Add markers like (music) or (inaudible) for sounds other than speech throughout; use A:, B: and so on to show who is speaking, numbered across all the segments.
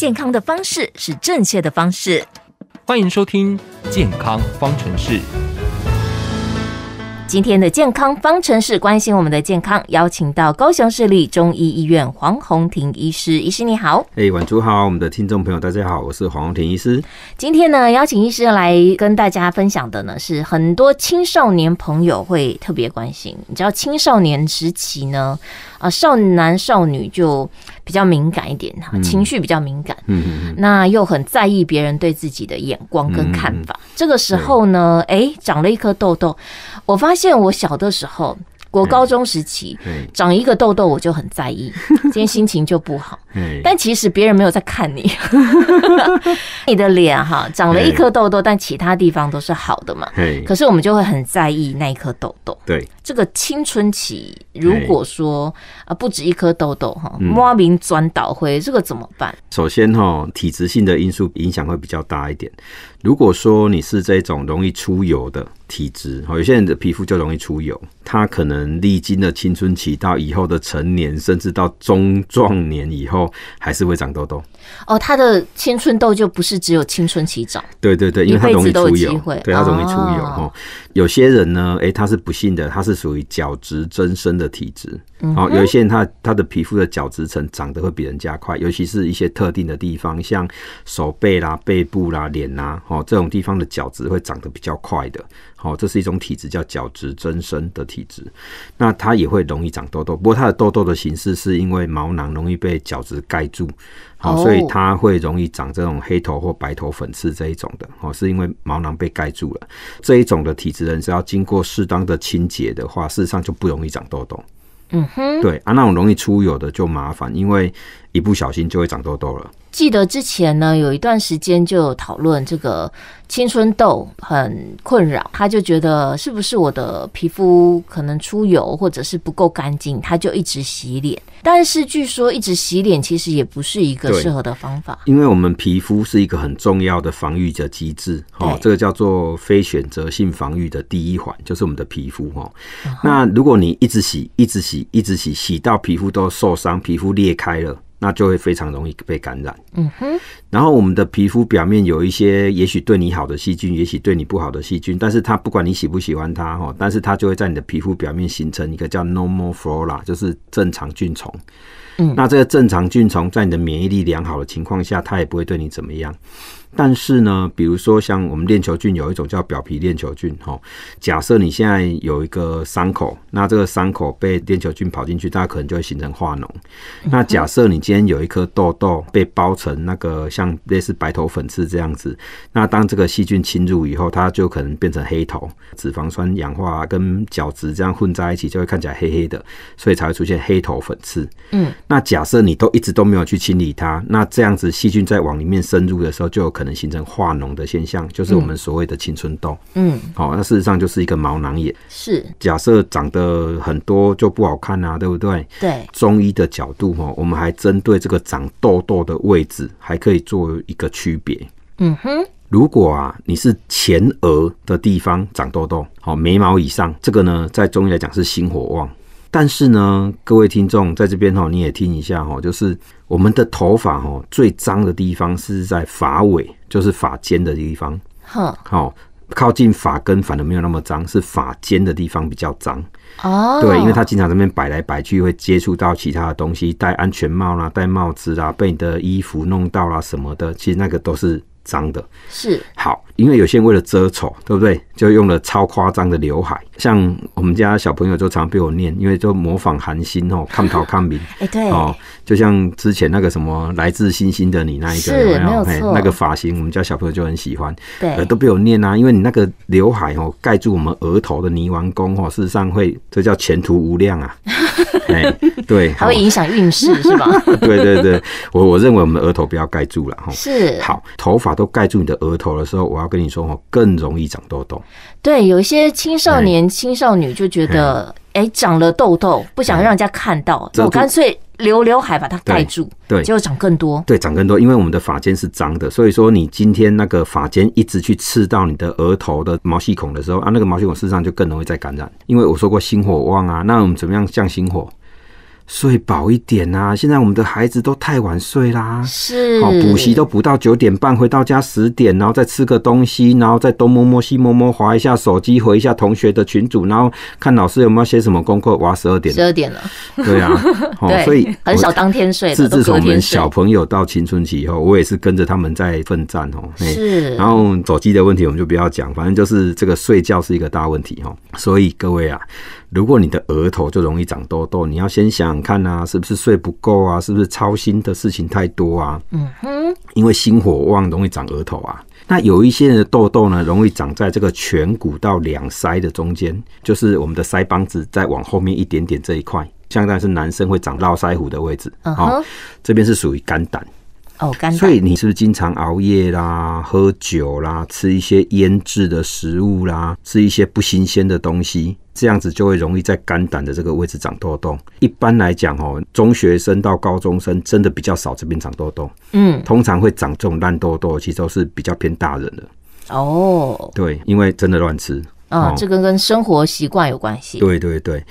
A: 健康的方式是正确的方式。欢迎收听《健
B: 康方程式》。
A: 今天的《健康方程式》关心我们的健康，邀请到高雄市立中医医院黄宏庭医师。医师你好，哎，晚主好，我们的听众朋友大家好，我是黄宏庭医师。今天呢，邀请医师来跟大家分享的呢，是很多青少年朋友会特别关心，你知道青少年时期呢？啊，少男少女就比较敏感一点哈，情绪比较敏感，那又很在意别人对自己的眼光跟看法。这个时候呢，哎，长了一颗痘痘，我发现我小的时候，国高中时期长一个痘痘，我就很在意，(laughs) 今天心情就不好。但其实别人没有在看你，(laughs) 你的脸哈长了一颗痘痘，但其他地方都是好的嘛。对，可是我们就会很在意那一颗痘痘。对，这个青春期如果说啊不止一颗痘痘哈，莫名钻倒灰，这个怎么
B: 办？首先哈，体质性的因素影响会比较大一点。如果说你是这种容易出油的体质哈，有些人的皮肤就容易出油，他可能历经了青春期到以后的成年，甚至到中壮年以后。还是会长痘痘。
A: 哦，他的青春痘就不是只有青春期长，
B: 对对对，因为他容易出油，对他容易出油哦。有些人呢，哎，他是不幸的，他是属于角质增生的体质，哦，有一些人他他的皮肤的角质层长得会比人家快，尤其是一些特定的地方，像手背啦、背部啦、脸啦，哦，这种地方的角质会长得比较快的，好，这是一种体质叫角质增生的体质，那他也会容易长痘痘，不过他的痘痘的形式是因为毛囊容易被角质盖住，好，所以。所以它会容易长这种黑头或白头粉刺这一种的哦，是因为毛囊被盖住了。这一种的体质人是要经过适当的清洁的话，事实上就不容易长痘痘。
A: 嗯哼，对
B: 啊，那种容易出油的就麻烦，因为。一不小心就会长痘痘了。
A: 记得之前呢，有一段时间就讨论这个青春痘很困扰，他就觉得是不是我的皮肤可能出油或者是不够干净，他就一直洗脸。但是据说一直洗脸其实也不是一个适合的方法，
B: 因为我们皮肤是一个很重要的防御的机制，哦，这个叫做非选择性防御的第一环就是我们的皮肤哦。那如果你一直洗、一直洗、一直洗，洗到皮肤都受伤，皮肤裂开了。那就会非常容易被感染。嗯哼。然后我们的皮肤表面有一些，也许对你好的细菌，也许对你不好的细菌，但是它不管你喜不喜欢它哈，但是它就会在你的皮肤表面形成一个叫 normal flora，就是正常菌虫。嗯，那这个正常菌虫在你的免疫力良好的情况下，它也不会对你怎么样。但是呢，比如说像我们链球菌有一种叫表皮链球菌哈，假设你现在有一个伤口，那这个伤口被链球菌跑进去，它可能就会形成化脓。那假设你今天有一颗痘痘被包成那个。像类似白头粉刺这样子，那当这个细菌侵入以后，它就可能变成黑头，脂肪酸氧化跟角质这样混在一起，就会看起来黑黑的，所以才会出现黑头粉刺。嗯，那假设你都一直都没有去清理它，那这样子细菌再往里面深入的时候，就有可能形成化脓的现象，就是我们所谓的青春痘。嗯，好，那事实上就是一个毛囊炎。是，假设长得很多就不好看啊，对不对？对，中医的角度哈，我们还针对这个长痘痘的位置还可以。做一个区别，嗯哼。如果啊你是前额的地方长痘痘，好眉毛以上，这个呢在中医来讲是心火旺。但是呢，各位听众在这边吼你也听一下吼，就是我们的头发吼最脏的地方是在发尾，就是发尖的地方。哼，好。靠近发根，反而没有那么脏，是发尖的地方比较脏。
A: 哦，对，因为他
B: 经常那边摆来摆去，会接触到其他的东西，戴安全帽啦，戴帽子啦，被你的衣服弄到啦什么的，其实那个都是。脏的是好，因为有些人为了遮丑，对不对？就用了超夸张的刘海。像我们家小朋友就常被我念，因为就模仿韩星哦，抗淘抗明。(laughs) 哎，对，哦，就像之前那个什么来自星星的你那一个，没有错，那个发型，我们家小朋友就很喜欢。对，都被我念啊，因为你那个刘海哦，盖住我们额头的泥丸宫哦，事实上会，这叫前途无量啊。(laughs) 哎，对，还会影响运
A: 势是吧？(laughs) 对对
B: 对，我我认为我们的额头不要盖住了哈。是，好，头发都盖住你的额头的时候，我要跟你说哦，更容易长痘痘。
A: 对，有一些青少年、青少年就觉得。哎，长了痘痘，不想让人家看到，我干脆留刘海把它盖住，
B: 对，就长更多，对，长更多，因为我们的发尖是脏的，所以说你今天那个发尖一直去刺到你的额头的毛细孔的时候啊，那个毛细孔事实上就更容易再感染，因为我说过心火旺啊，那我们怎么样降心火？睡饱一点啊！现在我们的孩子都太晚睡啦，是哦，补习都补到九点半，回到家十点，然后再吃个东西，然后再东摸摸西摸摸，划一下手机，回一下同学的群组，然后看老师有没有写什么功课，哇，十二点了，十二
A: 点了，对啊，哦，(laughs) 所以很少当天睡自自从我们小
B: 朋友到青春期以后，我也是跟着他们在奋战哦，是。然后手机的问题我们就不要讲，反正就是这个睡觉是一个大问题哦，所以各位啊。如果你的额头就容易长痘痘，你要先想想看啊，是不是睡不够啊，是不是操心的事情太多啊？嗯哼，因为心火旺容易长额头啊。那有一些人的痘痘呢，容易长在这个颧骨到两腮的中间，就是我们的腮帮子再往后面一点点这一块，相当是男生会长络腮胡的位置啊。这边是属于肝胆哦，肝。所以你是不是经常熬夜啦、喝酒啦、吃一些腌制的食物啦、吃一些不新鲜的东西？这样子就会容易在肝胆的这个位置长痘痘。一般来讲哦，中学生到高中生真的比较少这边长痘痘。嗯，通常会长这种烂痘痘，其实都是比较偏大人的哦。对，因为真的乱吃啊，这
A: 个跟生活习惯有关系。对
B: 对对，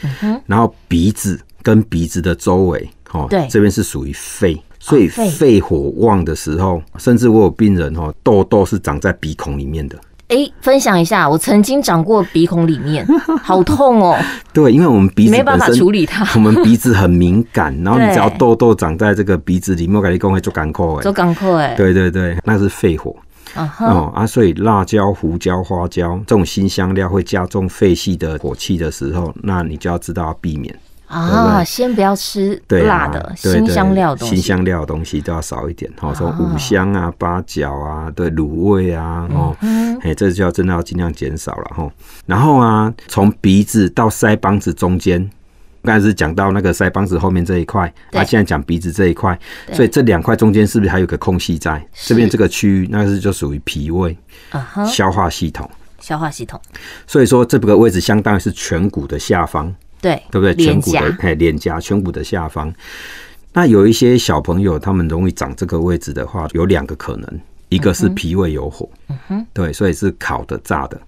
B: 然后鼻子跟鼻子的周围哦，对，这边是属于肺，所以肺火旺的时候，甚至我有病人哦，痘痘是长在鼻孔里面的。
A: 哎，分享一下，我曾经长过鼻孔里面，(laughs) 好痛哦。
B: 对，因为我们鼻子没办法处理它，我们鼻子很敏感，然后你 (laughs) 只要痘痘长在这个鼻子里，莫改尼共会做干咳哎，做
A: 干咳哎，对
B: 对对，那是肺火哦啊，所以辣椒、胡椒、花椒这种新香料会加重肺系的火气的时候，那你就要知道要避免
A: 啊，先不要吃辣的辛香料，辛
B: 香料的东西都要少一点，好，说五香啊、八角啊、对卤味啊，哦。这就要真的要尽量减少了哈。然后啊，从鼻子到腮帮子中间，刚才是讲到那个腮帮子后面这一块，啊，现在讲鼻子这一块，所以这两块中间是不是还有个空隙在？这边这个区域，那是就属于脾胃消化系统，消化系统。所以说这个位置相当于是颧骨的下方，
A: 对，对不对？颧骨的
B: 哎，脸颊颧骨的下方。那有一些小朋友他们容易长这个位置的话，有两个可能。一个是脾胃有火，嗯哼，对，所以是烤的、炸的，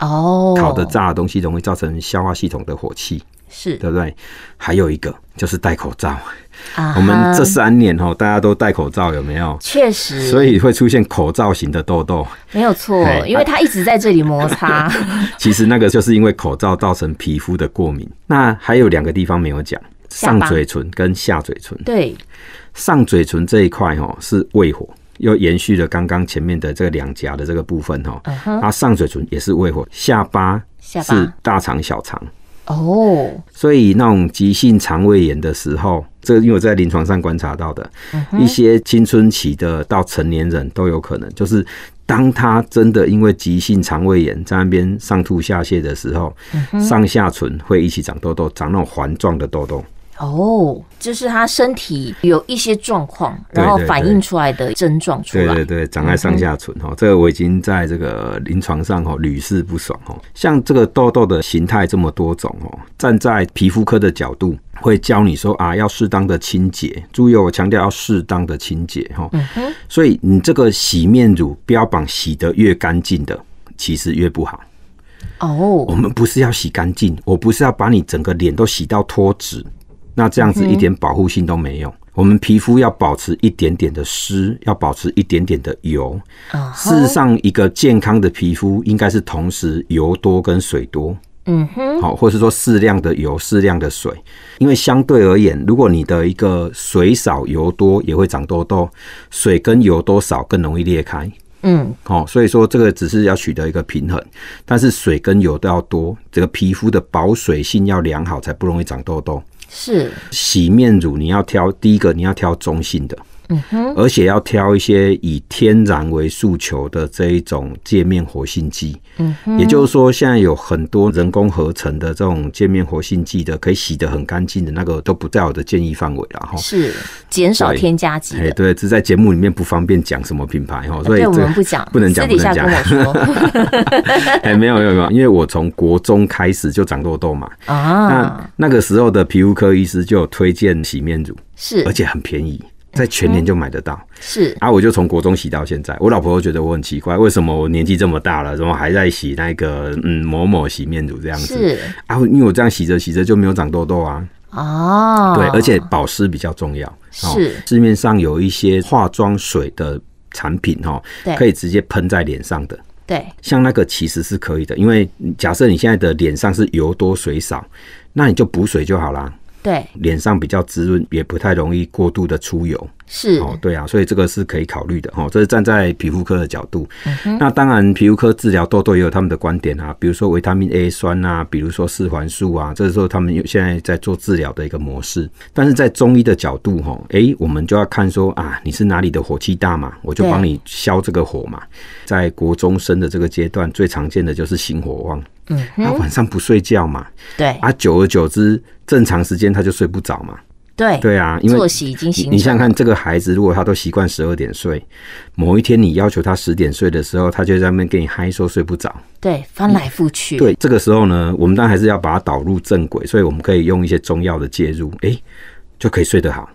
A: 哦，烤的、
B: 炸的东西容易造成消化系统的火气，是，对不对？还有一个就是戴口罩，
A: 啊，我们这三
B: 年哈，大家都戴口罩，有没有？确实，所以会出现口罩型的痘痘，
A: 没有错，因为它一直在这里摩擦。(laughs)
B: 其实那个就是因为口罩造成皮肤的过敏。那还有两个地方没有讲，上嘴唇跟下嘴唇，对，上嘴唇这一块哈是胃火。又延续了刚刚前面的这个两颊的这个部分哈，它上嘴唇也是胃火，下巴是大肠小肠
A: 哦，
B: 所以那种急性肠胃炎的时候，这因为我在临床上观察到的一些青春期的到成年人都有可能，就是当他真的因为急性肠胃炎在那边上吐下泻的时候，上下唇会一起长痘痘，长那种环状的痘痘。
A: 哦，就是他身体有一些状况，然后反映出来的症状出来，对
B: 对对，长在上下唇哈，这个我已经在这个临床上哈屡试不爽哦。像这个痘痘的形态这么多种哦，站在皮肤科的角度，会教你说啊，要适当的清洁，注意我强调要适当的清洁哈。嗯哼，所以你这个洗面乳标榜洗得越干净的，其实越不好。哦，我们不是要洗干净，我不是要把你整个脸都洗到脱脂。那这样子一点保护性都没有。我们皮肤要保持一点点的湿，要保持一点点的油。事实上，一个健康的皮肤应该是同时油多跟水多。
A: 嗯哼。好，
B: 或是说适量的油、适量的水，因为相对而言，如果你的一个水少油多，也会长痘痘。水跟油多少更容易裂开。嗯。好，所以说这个只是要取得一个平衡，但是水跟油都要多，这个皮肤的保水性要良好，才不容易长痘痘。是洗面乳，你要挑第一个，你要挑中性的。而且要挑一些以天然为诉求的这一种界面活性剂。
A: 嗯也就是
B: 说，现在有很多人工合成的这种界面活性剂的，可以洗得很干净的那个都不在我的建议范围了哈。是
A: 减少添加剂。哎，对，
B: 只在节目里面不方便讲什么品牌哈，所以我们不讲，不能讲私底下跟我说。(laughs) 哎，没有没有没有，因为我从国中开始就长痘痘嘛
A: 啊，那
B: 那个时候的皮肤科医师就有推荐洗面乳，是而且很便宜。在全年就买得到，是啊，我就从国中洗到现在，我老婆觉得我很奇怪，为什么我年纪这么大了，怎么还在洗那个嗯某某洗面乳这样子？是啊，因为我这样洗着洗着就没有长痘痘啊。
A: 哦，对，而且
B: 保湿比较重要。是市面上有一些化妆水的产品哈，可以直接喷在脸上的。对，像那个其实是可以的，因为假设你现在的脸上是油多水少，那你就补水就好了。对，脸上比较滋润，也不太容易过度的出油。是哦，对啊，所以这个是可以考虑的哈。这是站在皮肤科的角度，那当然皮肤科治疗痘痘也有他们的观点啊，比如说维他命 A 酸呐，比如说四环素啊，这是说他们现在在做治疗的一个模式。但是在中医的角度哈，哎，我们就要看说啊，你是哪里的火气大嘛，我就帮你消这个火嘛。在国中生的这个阶段，最常见的就是心火旺，
A: 嗯，他晚上
B: 不睡觉嘛，对，啊，久而久之，正常时间他就睡不着嘛。对对啊，因为作息已经形你想想看，这个孩子如果他都习惯十二点睡，某一天你要求他十点睡的时候，他就在那边跟你嗨，说睡不着。
A: 对，翻来覆去。对，
B: 这个时候呢，我们当然还是要把它导入正轨，所以我们可以用一些中药的介入，哎，就可以睡得好。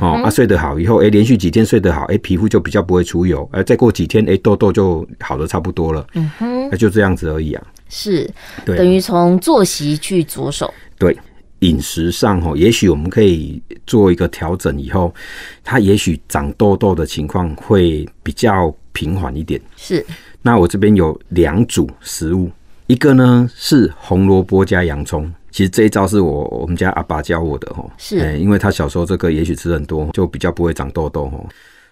B: 哦，啊，睡得好以后，哎，连续几天睡得好，哎，皮肤就比较不会出油。哎，再过几天，哎，痘痘就好的差不多了。嗯哼，那就这样子而已啊。是，等于从作息去着手。对。饮食上吼，也许我们可以做一个调整，以后它也许长痘痘的情况会比较平缓一点。是，那我这边有两组食物，一个呢是红萝卜加洋葱，其实这一招是我我们家阿爸教我的吼，是，因为他小时候这个也许吃很多，就比较不会长痘痘吼。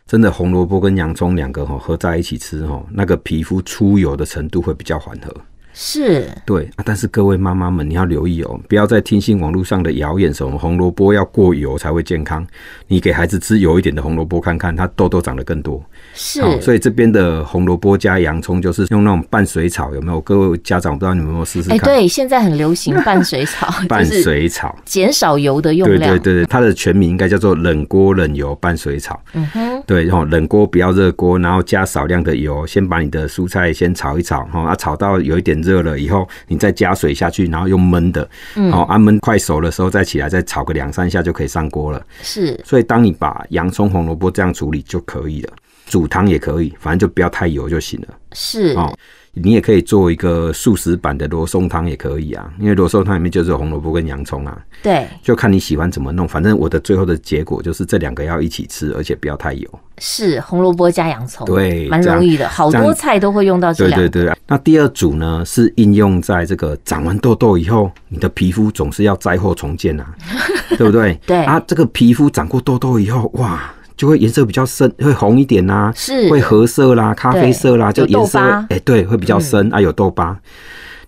B: 真的，红萝卜跟洋葱两个吼合在一起吃吼，那个皮肤出油的程度会比较缓和。是对啊，但是各位妈妈们，你要留意哦，不要再听信网络上的谣言，什么红萝卜要过油才会健康。你给孩子吃油一点的红萝卜，看看它痘痘长得更多。是，所以这边的红萝卜加洋葱，就是用那种拌水炒，有没有？各位家长不知道你们有试试看？对，
A: 现在很流行拌水炒，(laughs) 拌水
B: 炒减
A: 少油的用量。对对
B: 对它的全名应该叫做冷锅冷油拌水炒。嗯哼，对，然后冷锅不要热锅，然后加少量的油，先把你的蔬菜先炒一炒，哈，炒到有一点热。热了以后，你再加水下去，然后用焖的，好，啊焖快熟的时候再起来，再炒个两三下就可以上锅了。是，所以当你把洋葱、红萝卜这样处理就可以了。煮汤也可以，反正就不要太油就行了。是哦，你也可以做一个素食版的罗宋汤也可以啊，因为罗宋汤里面就是红萝卜跟洋葱啊。对，就看你喜欢怎么弄。反正我的最后的结果就是这两个要一起吃，而且不要太油。
A: 是红萝卜加洋葱，对，蛮容易的。好多菜都会用到这两个。
B: 对对对。那第二组呢，是应用在这个长完痘痘以后，你的皮肤总是要灾后重建呐，(laughs) 对不对？对啊，这个皮肤长过痘痘以后，哇。就会颜色比较深，会红一点啦，是会褐色啦、咖啡色啦，就颜色哎，对，会比较深啊，有痘疤。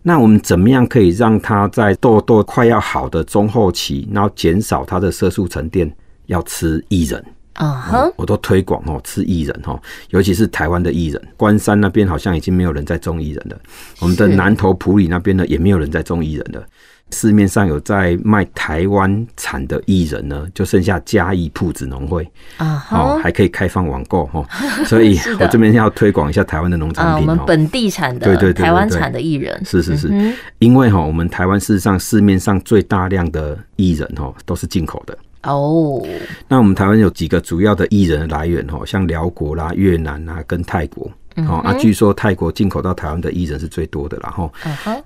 B: 那我们怎么样可以让它在痘痘快要好的中后期，然后减少它的色素沉淀？要吃薏仁。啊我都推广哦，吃薏仁哦，尤其是台湾的薏仁。关山那边好像已经没有人在种薏仁了，我们的南投埔里那边呢也没有人在种薏仁了。市面上有在卖台湾产的薏仁呢，就剩下嘉义铺子农会
A: 啊还
B: 可以开放网购哦，(laughs) 所以，我这边要推广一下台湾的农产品哦，我们
A: 本地产的，对对对，台湾产的薏仁是是是，
B: 因为哈，我们台湾市上市面上最大量的薏仁哈都是进口的。
A: 哦，
B: 那我们台湾有几个主要的艺人来源吼，像辽国啦、越南啊，跟泰国。
A: 哦，啊，据说
B: 泰国进口到台湾的艺人是最多的啦。哈，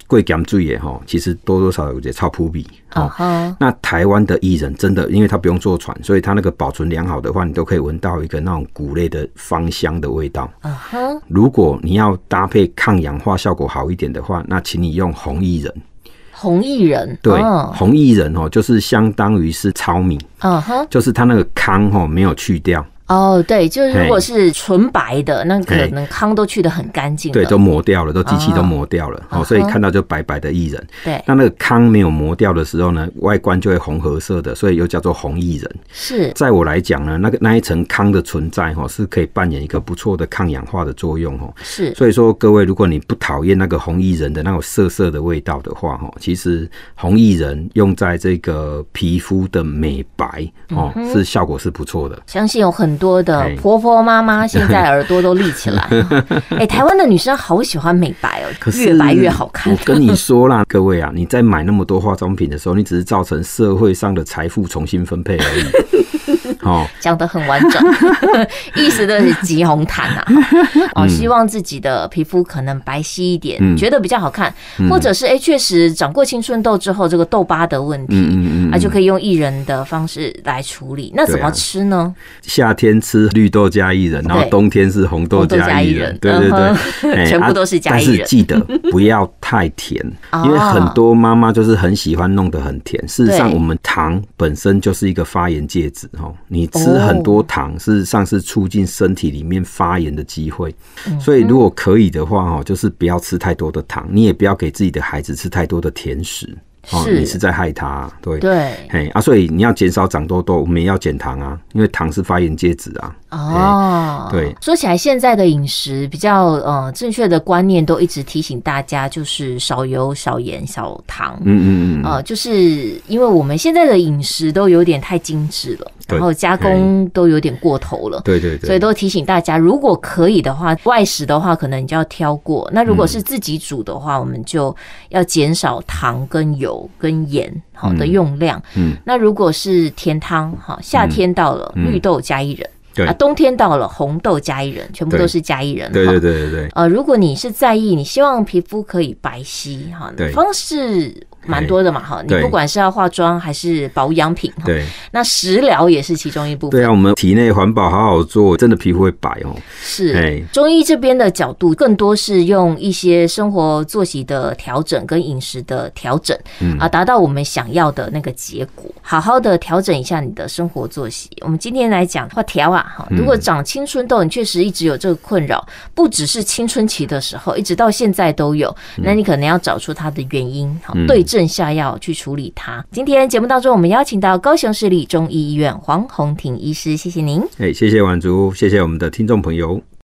B: 贵港最耶哈，其实多多少少有点超扑鼻。
A: 啊，
B: 那台湾的艺人真的，因为他不用坐船，所以他那个保存良好的话，你都可以闻到一个那种谷类的芳香的味道。哦，哈，如果你要搭配抗氧化效果好一点的话，那请你用红艺人。
A: 红薏仁，对，
B: 红薏仁哦，就是相当于是糙米，嗯哼，就是它那个糠哦没有去掉。
A: 哦，对，就是如果是纯白的，那可能糠都去的很干净，对，都磨
B: 掉了，都机器都磨掉了，哦，所以看到就白白的薏仁，对，那那个糠没有磨掉的时候呢，外观就会红褐色的，所以又叫做红薏仁。是，在我来讲呢，那个那一层糠的存在，哈，是可以扮演一个不错的抗氧化的作用，哦，是，所以说各位，如果你不讨厌那个红薏仁的那种涩涩的味道的话，哈，其实红薏仁用在这个皮肤的美白，哦，是效果是不错的，
A: 相信有很。多的婆婆妈妈现在 (laughs) 耳朵
B: 都立起来，(laughs) 哎，台湾
A: 的女生好喜欢美白哦，越白越好
B: 看。我跟你说啦，(laughs) 各位啊，你在买那么多化妆品的时候，你只是造成社会上的财富重新分配而已。(laughs) 哦，讲
A: 的很完整，(laughs) 意思的是挤红毯呐。(laughs) 哦，希望自己的皮肤可能白皙一点，觉得比较好看，或者是哎，确实长过青春痘之后，这个痘疤的问
B: 题，啊，就可以
A: 用薏仁的方式来处理。那怎么吃
B: 呢？夏天吃绿豆加薏仁，然后冬天是红豆加薏仁。对对对，全部都是加薏仁。记得不要太甜，因为很多妈妈就是很喜欢弄得很甜。事实上，我们糖本身就是一个发炎介质。哦，你吃很多糖，事实上是促进身体里面发炎的机会。所以如果可以的话，哦，就是不要吃太多的糖，你也不要给自己的孩子吃太多的甜食。哦，你是在害他，对对，哎啊，所以你要减少长痘痘，我们也要减糖啊，因为糖是发炎介质啊。
A: 哦，对。说起来，现在的饮食比较呃正确的观念都一直提醒大家，就是少油、少盐、少糖。嗯嗯嗯。啊，就是因为我们现在的饮食都有点太精致了。然后加工都有点过头了，对对对，所以都提醒大家，如果可以的话，外食的话可能你就要挑过；那如果是自己煮的话，我们就要减少糖、跟油、跟盐好的用量。嗯，那如果是甜汤哈，夏天到了绿豆加一人，对；啊，冬天到了红豆加一人，全部都是加一人。对对
B: 对对对。呃，
A: 如果你是在意，你希望皮肤可以白皙哈，方式。蛮多的嘛哈，你不管是要化妆还是保养品，对，那食疗也是其中一部分。对
B: 啊，我们体内环保好好做，真的皮肤会白哦。
A: 是，中医这边的角度更多是用一些生活作息的调整跟饮食的调整，啊，达到我们想要的那个结果。好好的调整一下你的生活作息。我们今天来讲话调啊哈，如果长青春痘，你确实一直有这个困扰，不只是青春期的时候，一直到现在都有，那你可能要找出它的原因，好、对。正下药去处理它。今天节目当中，我们邀请到高雄市立中医医院黄宏庭医师，谢谢您。
B: 哎，谢谢婉竹，谢谢我们的听众朋友。